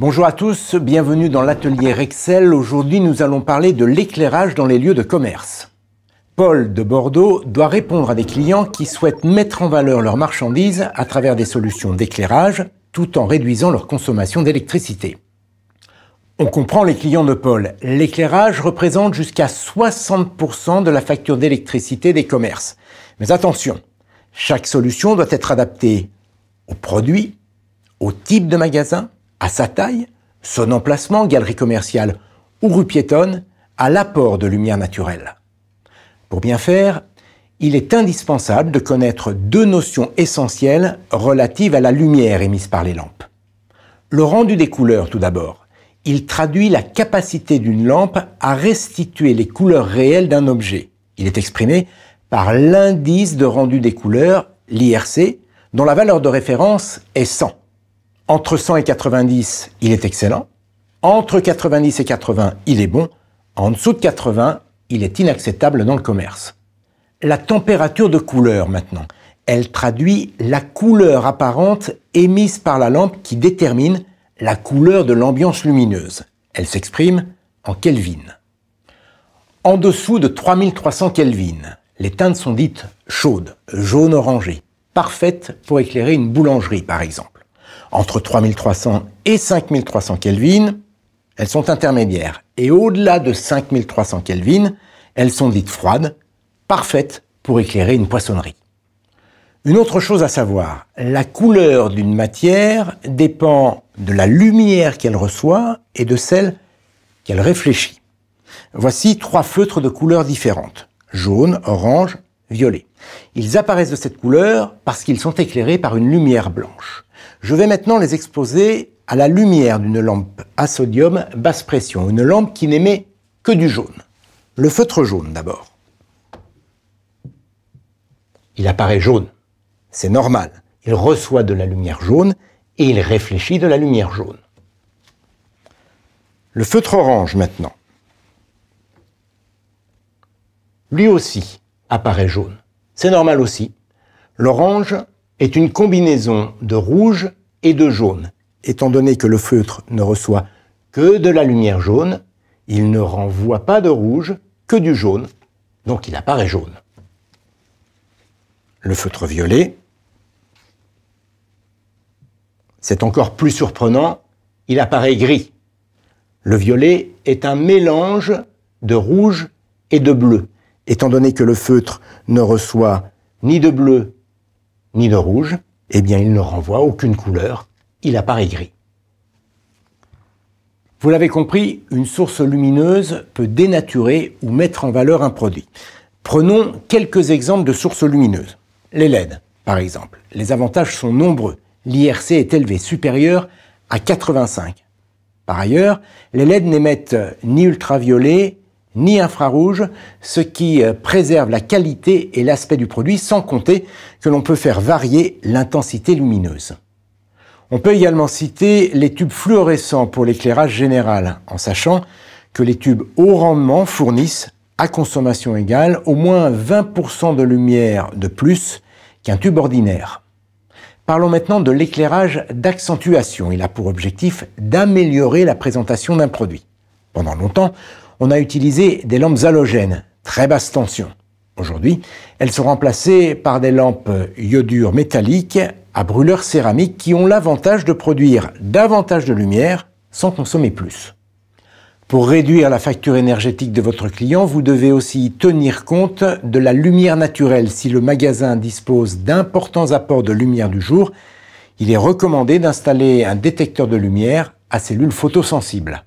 Bonjour à tous, bienvenue dans l'atelier Rexel. Aujourd'hui, nous allons parler de l'éclairage dans les lieux de commerce. Paul de Bordeaux doit répondre à des clients qui souhaitent mettre en valeur leurs marchandises à travers des solutions d'éclairage tout en réduisant leur consommation d'électricité. On comprend les clients de Paul. L'éclairage représente jusqu'à 60% de la facture d'électricité des commerces. Mais attention, chaque solution doit être adaptée au produit, au type de magasin, à sa taille, son emplacement, galerie commerciale ou rue piétonne, à l'apport de lumière naturelle. Pour bien faire, il est indispensable de connaître deux notions essentielles relatives à la lumière émise par les lampes. Le rendu des couleurs tout d'abord. Il traduit la capacité d'une lampe à restituer les couleurs réelles d'un objet. Il est exprimé par l'indice de rendu des couleurs, l'IRC, dont la valeur de référence est 100. Entre 100 et 90, il est excellent. Entre 90 et 80, il est bon. En dessous de 80, il est inacceptable dans le commerce. La température de couleur maintenant. Elle traduit la couleur apparente émise par la lampe qui détermine la couleur de l'ambiance lumineuse. Elle s'exprime en Kelvin. En dessous de 3300 Kelvin, les teintes sont dites chaudes, jaune-orangé, parfaites pour éclairer une boulangerie par exemple entre 3300 et 5300 Kelvin, elles sont intermédiaires. Et au-delà de 5300 Kelvin, elles sont dites froides, parfaites pour éclairer une poissonnerie. Une autre chose à savoir, la couleur d'une matière dépend de la lumière qu'elle reçoit et de celle qu'elle réfléchit. Voici trois feutres de couleurs différentes, jaune, orange, violet. Ils apparaissent de cette couleur parce qu'ils sont éclairés par une lumière blanche. Je vais maintenant les exposer à la lumière d'une lampe à sodium basse pression, une lampe qui n'émet que du jaune. Le feutre jaune d'abord. Il apparaît jaune. C'est normal. Il reçoit de la lumière jaune et il réfléchit de la lumière jaune. Le feutre orange maintenant. Lui aussi apparaît jaune. C'est normal aussi. L'orange est une combinaison de rouge et de jaune. Étant donné que le feutre ne reçoit que de la lumière jaune, il ne renvoie pas de rouge, que du jaune, donc il apparaît jaune. Le feutre violet, c'est encore plus surprenant, il apparaît gris. Le violet est un mélange de rouge et de bleu. Étant donné que le feutre ne reçoit ni de bleu ni de rouge, eh bien il ne renvoie aucune couleur, il apparaît gris. Vous l'avez compris, une source lumineuse peut dénaturer ou mettre en valeur un produit. Prenons quelques exemples de sources lumineuses. Les LED, par exemple. Les avantages sont nombreux. L'IRC est élevé, supérieur à 85. Par ailleurs, les LED n'émettent ni ultraviolet, ni infrarouge, ce qui euh, préserve la qualité et l'aspect du produit, sans compter que l'on peut faire varier l'intensité lumineuse. On peut également citer les tubes fluorescents pour l'éclairage général, en sachant que les tubes haut rendement fournissent, à consommation égale, au moins 20% de lumière de plus qu'un tube ordinaire. Parlons maintenant de l'éclairage d'accentuation. Il a pour objectif d'améliorer la présentation d'un produit. Pendant longtemps, on a utilisé des lampes halogènes, très basse tension. Aujourd'hui, elles sont remplacées par des lampes iodures métalliques à brûleur céramique qui ont l'avantage de produire davantage de lumière sans consommer plus. Pour réduire la facture énergétique de votre client, vous devez aussi tenir compte de la lumière naturelle. Si le magasin dispose d'importants apports de lumière du jour, il est recommandé d'installer un détecteur de lumière à cellules photosensibles.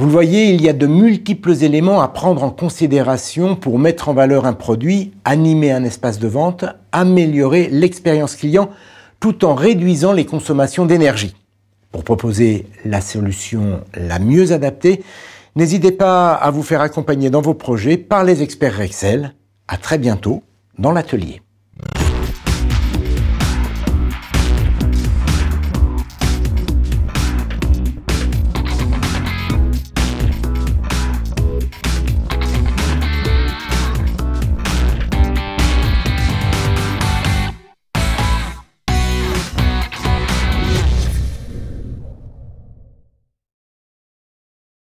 Vous voyez, il y a de multiples éléments à prendre en considération pour mettre en valeur un produit, animer un espace de vente, améliorer l'expérience client tout en réduisant les consommations d'énergie. Pour proposer la solution la mieux adaptée, n'hésitez pas à vous faire accompagner dans vos projets par les experts Rexel. À très bientôt dans l'atelier.